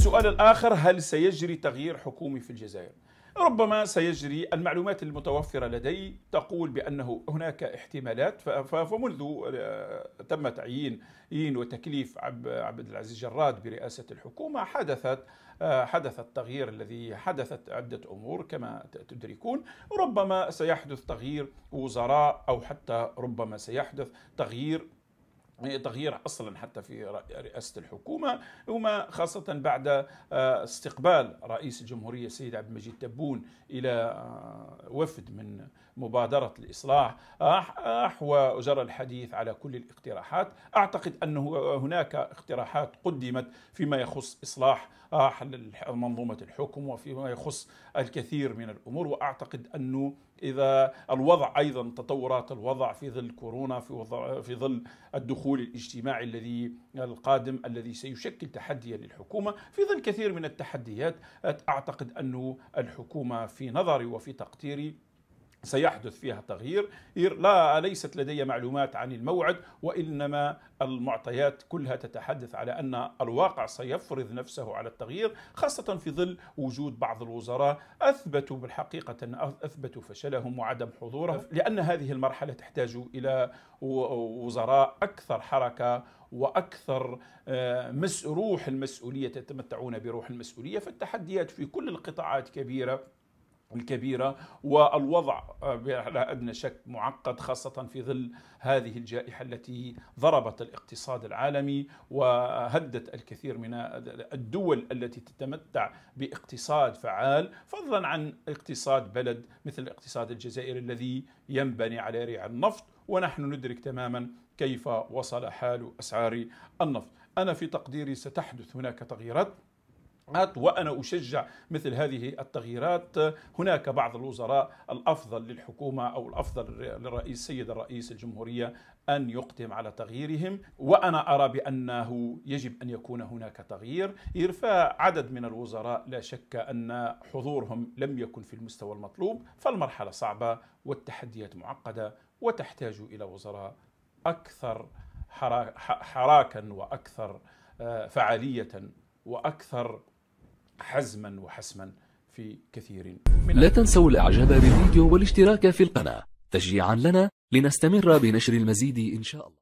السؤال الآخر هل سيجري تغيير حكومي في الجزائر؟ ربما سيجري المعلومات المتوفرة لدي تقول بأنه هناك احتمالات فمنذ آه، تم تعيين وتكليف عبد العزيز جراد برئاسة الحكومة حدثت آه، حدث التغيير الذي حدثت عدة أمور كما تدركون ربما سيحدث تغيير وزراء أو حتى ربما سيحدث تغيير تغيير اصلا حتى في رئاسه الحكومه وما خاصه بعد آه، استقبال رئيس الجمهوريه السيد عبد المجيد تبون الى آه، وفد من مبادره الاصلاح حوى جرى الحديث على كل الاقتراحات اعتقد انه هناك اقتراحات قدمت فيما يخص اصلاح منظومه الحكم وفيما يخص الكثير من الامور واعتقد انه اذا الوضع ايضا تطورات الوضع في ظل كورونا في, في ظل الدخول الدخول الاجتماعي الذي القادم الذي سيشكل تحديا للحكومة في ظل كثير من التحديات أعتقد أن الحكومة في نظري وفي تقديري سيحدث فيها تغيير لا ليست لدي معلومات عن الموعد وإنما المعطيات كلها تتحدث على أن الواقع سيفرض نفسه على التغيير خاصة في ظل وجود بعض الوزراء أثبتوا بالحقيقة أثبتوا فشلهم وعدم حضورهم لأن هذه المرحلة تحتاج إلى وزراء أكثر حركة واكثر آه، روح المسؤوليه تتمتعون بروح المسؤوليه فالتحديات في كل القطاعات كبيره الكبيرة والوضع آه، على أدنى شك معقد خاصة في ظل هذه الجائحة التي ضربت الاقتصاد العالمي وهدت الكثير من الدول التي تتمتع باقتصاد فعال فضلا عن اقتصاد بلد مثل الاقتصاد الجزائري الذي ينبني على ريع النفط ونحن ندرك تماما كيف وصل حال أسعار النفط أنا في تقديري ستحدث هناك تغييرات وأنا أشجع مثل هذه التغييرات هناك بعض الوزراء الأفضل للحكومة أو الأفضل للرئيس سيد الرئيس الجمهورية أن يقدم على تغييرهم وأنا أرى بأنه يجب أن يكون هناك تغيير إرفاع عدد من الوزراء لا شك أن حضورهم لم يكن في المستوى المطلوب فالمرحلة صعبة والتحديات معقدة وتحتاج إلى وزراء أكثر حراكا وأكثر آه، فعالية وأكثر حزما وحسما في كثير من لا تنسوا الاعجاب بالفيديو والاشتراك في القناة تشجيعا لنا لنستمر بنشر المزيد ان شاء الله